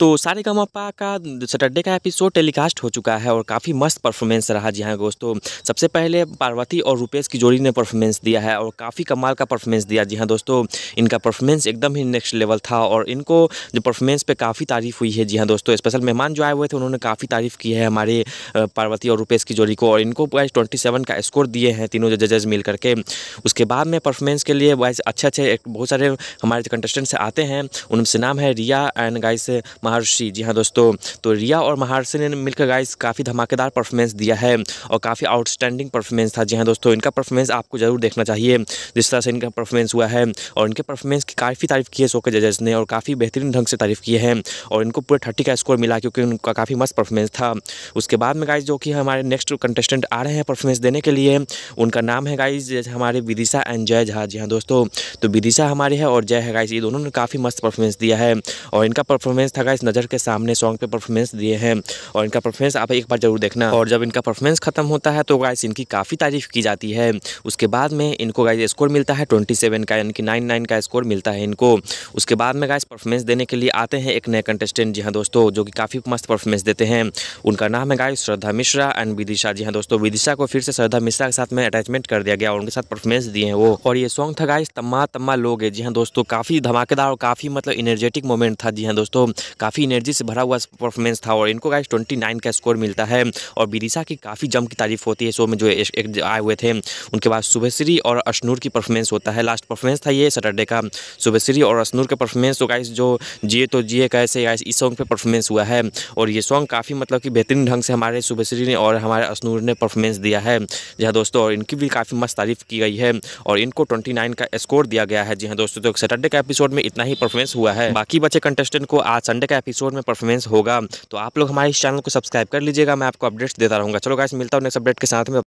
तो सारे गमापा का सैटरडे का एपिसोड टेलीकास्ट हो चुका है और काफ़ी मस्त परफॉर्मेंस रहा जी हाँ दोस्तों सबसे पहले पार्वती और रुपेश की जोड़ी ने परफॉर्मेंस दिया है और काफ़ी कमाल का परफॉर्मेंस दिया जी हाँ दोस्तों इनका परफॉर्मेंस एकदम ही नेक्स्ट लेवल था और इनको जो परफॉर्मेंस पर काफ़ी तारीफ़ हुई है जी हाँ दोस्तों स्पेशल मेहमान जो आए हुए थे उन्होंने काफ़ी तारीफ़ की है हमारे पार्वती और रुपेश की जोड़ी को और इनको वाइज ट्वेंटी सेवन का स्कोर दिए हैं तीनों जजेज मिल करके उसके बाद में परफॉर्मेंस के लिए वाइज अच्छे अच्छे बहुत सारे हमारे कंटेस्टेंट्स आते हैं उनसे नाम है रिया एंड गाइस महर्षि जी हाँ दोस्तों तो रिया और महर्षि ने मिलकर गाइस काफ़ी धमाकेदार परफॉर्मेंस दिया है और काफ़ी आउटस्टैंडिंग परफॉर्मेंस था जी हाँ दोस्तों इनका परफॉर्मेंस आपको ज़रूर देखना चाहिए जिस तरह से इनका परफॉर्मेंस हुआ है और इनके परफॉर्मेंस की काफ़ी तारीफ़ की है शो के जजेस ने और काफ़ी बेहतरीन ढंग से तारीफ़ किए हैं और इनको पूरे थर्टी का स्कोर मिला क्योंकि उनका काफ़ी मस्त परफॉर्मेंस था उसके बाद में गाइज जो कि हमारे नेक्स्ट कंटेस्टेंट आ रहे हैं परफॉर्मेंस देने के लिए उनका नाम है गाइज हमारे विदिशा एंड जय झा जी हाँ दोस्तों तो विदिशा हमारे है और जय है गाइज ये दोनों ने काफ़ी मस्त परफॉर्मेंस दिया है और इनका परफॉर्मेंस था इस नज़र के सामने सॉन्ग पे परफॉर्मेंस दिए हैं और इनका परफॉर्मेंस आप एक बार जरूर देखना और जब इनका परफॉर्मेंस खत्म होता है तो गाइस इनकी काफ़ी तारीफ की जाती है उसके बाद में इनको गाइस स्कोर मिलता है ट्वेंटी सेवन का यानी कि नाइन नाइन का स्कोर मिलता है इनको उसके बाद में गाइस परफॉर्मेंस देने के लिए आते हैं एक नए कंटेस्टेंट जी हाँ दोस्तों जो कि काफ़ी मस्त परफॉर्मेंस देते हैं उनका नाम है गाइस श्रद्धा मिश्रा एंड विदिशा जी हाँ दोस्तों विदिशा को फिर से श्रद्धा मिश्रा के साथ में अटैचमेंट कर दिया गया और उनके साथ परफॉर्मेंस दिए हैं वो और ये सॉन्ग था गाइस तम्मा तम्मा लोग जी हाँ दोस्तों काफ़ी धमाकेदार और काफ़ी मतलब इनर्जेटिक मोमेंट था जी हाँ दोस्तों काफ़ी एनर्जी से भरा हुआ परफॉर्मेंस था और इनको गाइस ट्वेंटी नाइन का स्कोर मिलता है और बिदिशा की काफ़ी जम की तारीफ होती है शो में जो एक आए हुए थे उनके बाद सुबहश्री और अशनूर की परफॉर्मेंस होता है लास्ट परफॉर्मेंस था ये सैटरडे का सुबहश्री और अशनूर का परफॉर्मेंस तो गाइस जो जिए तो जिए कैसे गाइस इस सॉन्ग पर परफॉर्मेंस हुआ है और ये सॉन्ग काफ़ी मतलब कि बेहतरीन ढंग से हमारे सुबहश्री ने और हमारे अशनूर ने परफॉर्मेंस दिया है जहाँ दोस्तों और इनकी भी काफ़ी मस्त तारीफ की गई है और इनको ट्वेंटी का स्कोर दिया गया है जी हाँ दोस्तों तो सैटरडे का एपिसोड में इतना ही परफॉर्मेंस हुआ है बाकी बचे कंटेस्टेंट को आज संडे का एपिसोड में परफॉर्मेंस होगा तो आप लोग हमारे इस चैनल को सब्सक्राइब कर लीजिएगा मैं आपको अपडेट्स देता रहूँगा चलो गाइस मिलता हूँ नेक्स्ट अपडेट के साथ में